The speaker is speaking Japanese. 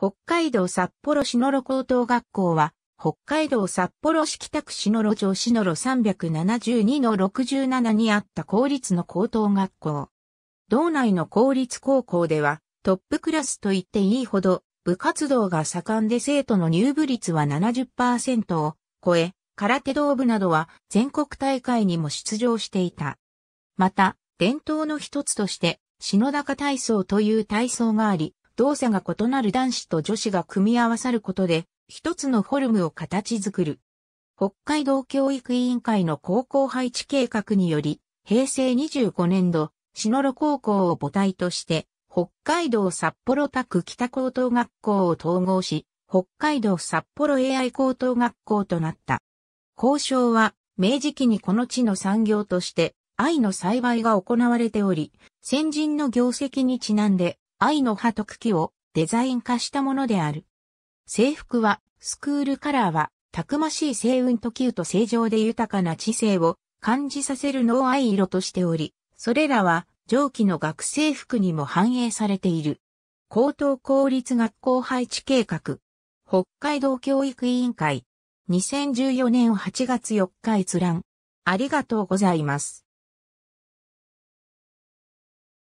北海道札幌市のろ高等学校は、北海道札幌市北区市野呂町市野呂372-67にあった公立の高等学校。道内の公立高校では、トップクラスと言っていいほど、部活動が盛んで生徒の入部率は70%を超え、空手道部などは全国大会にも出場していた。また、伝統の一つとして、篠高体操という体操があり、動作が異なる男子と女子が組み合わさることで、一つのフォルムを形作る。北海道教育委員会の高校配置計画により、平成25年度、篠路高校を母体として、北海道札幌タ北高等学校を統合し、北海道札幌 AI 高等学校となった。交渉は、明治期にこの地の産業として、愛の栽培が行われており、先人の業績にちなんで、愛の葉と茎をデザイン化したものである。制服は、スクールカラーは、たくましい星雲と球と正常で豊かな知性を感じさせるのを愛色としており、それらは上記の学生服にも反映されている。高等公立学校配置計画。北海道教育委員会。2014年8月4日閲覧。ありがとうございます。